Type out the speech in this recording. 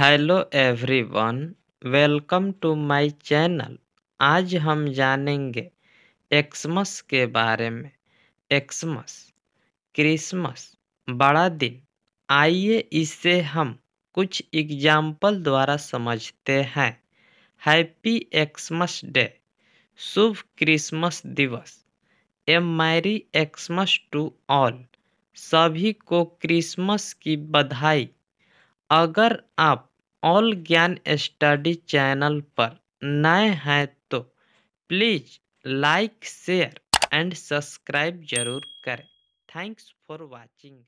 hello everyone welcome to my channel आज हम जानेंगे एक्समस के बारे में एक्समस क्रिसमस बड़ा दिन आइए इसे हम कुछ एग्जाम्पल द्वारा समझते हैं हैप्पी एक्समस डे शुभ क्रिसमस दिवस a merry Xmas to all सभी को क्रिसमस की बधाई अगर आप ऑल ज्ञान स्टडी चैनल पर नए हैं तो please like share and subscribe जरूर करें थैंक्स फॉर वाचिंग